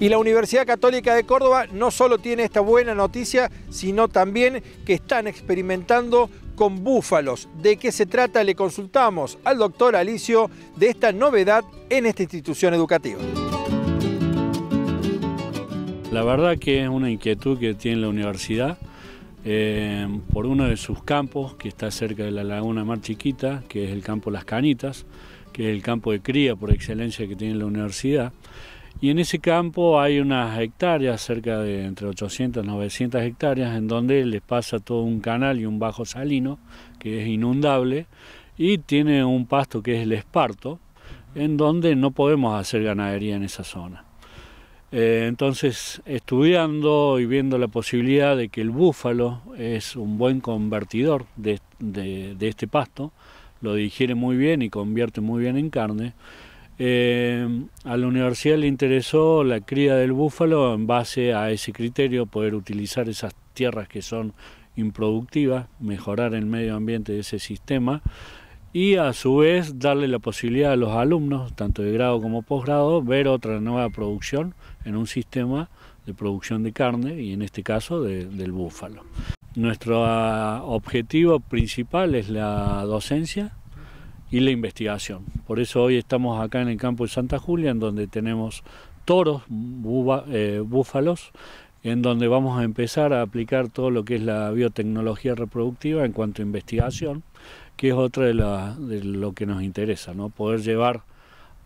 Y la Universidad Católica de Córdoba no solo tiene esta buena noticia, sino también que están experimentando con búfalos. ¿De qué se trata? Le consultamos al doctor Alicio de esta novedad en esta institución educativa. La verdad que es una inquietud que tiene la universidad eh, por uno de sus campos que está cerca de la laguna Mar Chiquita, que es el campo Las Canitas, que es el campo de cría por excelencia que tiene la universidad. Y en ese campo hay unas hectáreas, cerca de entre 800 y 900 hectáreas, en donde les pasa todo un canal y un bajo salino, que es inundable, y tiene un pasto que es el esparto, en donde no podemos hacer ganadería en esa zona. Eh, entonces, estudiando y viendo la posibilidad de que el búfalo es un buen convertidor de, de este pasto, lo digiere muy bien y convierte muy bien en carne, eh, a la universidad le interesó la cría del búfalo en base a ese criterio, poder utilizar esas tierras que son improductivas, mejorar el medio ambiente de ese sistema y a su vez darle la posibilidad a los alumnos, tanto de grado como posgrado, ver otra nueva producción en un sistema de producción de carne y en este caso del búfalo. Nuestro ah, objetivo principal es la docencia, y la investigación. Por eso hoy estamos acá en el campo de Santa Julia, en donde tenemos toros, eh, búfalos, en donde vamos a empezar a aplicar todo lo que es la biotecnología reproductiva en cuanto a investigación, que es otra de, de lo que nos interesa, ¿no? poder llevar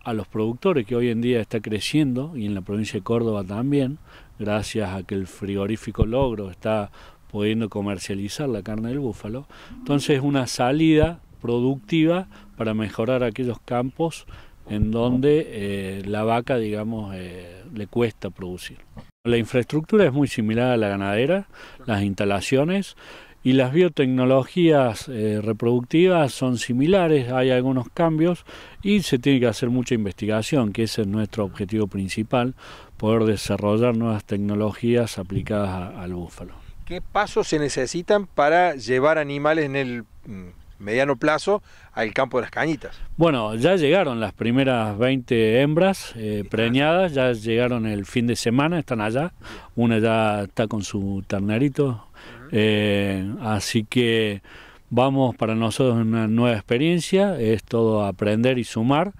a los productores, que hoy en día está creciendo, y en la provincia de Córdoba también, gracias a que el frigorífico Logro está pudiendo comercializar la carne del búfalo. Entonces una salida productiva para mejorar aquellos campos en donde eh, la vaca, digamos, eh, le cuesta producir. La infraestructura es muy similar a la ganadera, las instalaciones y las biotecnologías eh, reproductivas son similares, hay algunos cambios y se tiene que hacer mucha investigación, que ese es nuestro objetivo principal, poder desarrollar nuevas tecnologías aplicadas al búfalo. ¿Qué pasos se necesitan para llevar animales en el mm, mediano plazo al campo de las cañitas. Bueno, ya llegaron las primeras 20 hembras eh, preñadas, ya llegaron el fin de semana, están allá, una ya está con su ternerito, eh, así que vamos para nosotros una nueva experiencia, es todo aprender y sumar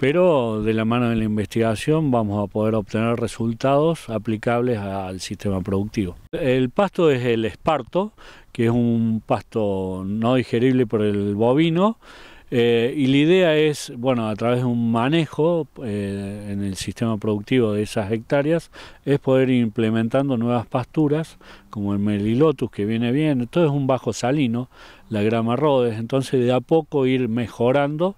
pero de la mano de la investigación vamos a poder obtener resultados aplicables al sistema productivo. El pasto es el esparto, que es un pasto no digerible por el bovino, eh, y la idea es, bueno, a través de un manejo eh, en el sistema productivo de esas hectáreas, es poder implementando nuevas pasturas, como el melilotus que viene bien, todo es un bajo salino, la grama rhodes, entonces de a poco ir mejorando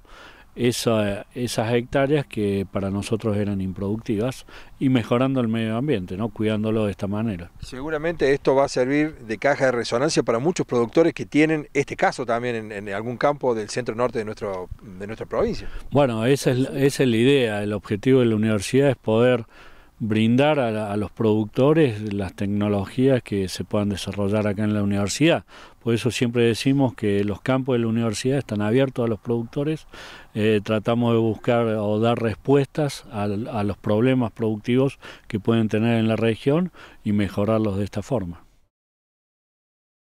esas hectáreas que para nosotros eran improductivas y mejorando el medio ambiente, ¿no? cuidándolo de esta manera. Seguramente esto va a servir de caja de resonancia para muchos productores que tienen este caso también en, algún campo del centro norte de, nuestro, de nuestra provincia. Bueno, es, esa es la idea, el objetivo de la universidad es poder brindar a, los productores las tecnologías que se puedan desarrollar acá en la universidad. Por eso siempre decimos que los campos de la universidad están abiertos a los productores, eh, tratamos de buscar o dar respuestas a los problemas productivos que pueden tener en la región y mejorarlos de esta forma.